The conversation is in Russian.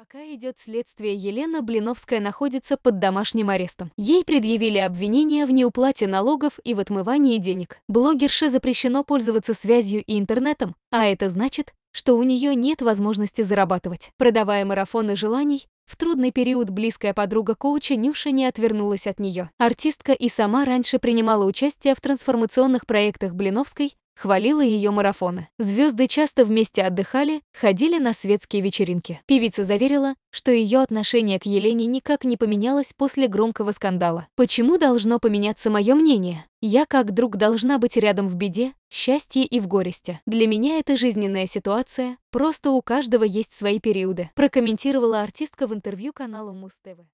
Пока идет следствие, Елена Блиновская находится под домашним арестом. Ей предъявили обвинения в неуплате налогов и в отмывании денег. Блогерше запрещено пользоваться связью и интернетом, а это значит, что у нее нет возможности зарабатывать. Продавая марафоны желаний, в трудный период близкая подруга коуча Нюша не отвернулась от нее. Артистка и сама раньше принимала участие в трансформационных проектах Блиновской хвалила ее марафоны. Звезды часто вместе отдыхали, ходили на светские вечеринки. Певица заверила, что ее отношение к Елене никак не поменялось после громкого скандала. Почему должно поменяться мое мнение? Я как друг должна быть рядом в беде, счастье и в горести. Для меня это жизненная ситуация, просто у каждого есть свои периоды, прокомментировала артистка в интервью каналу Муз-ТВ.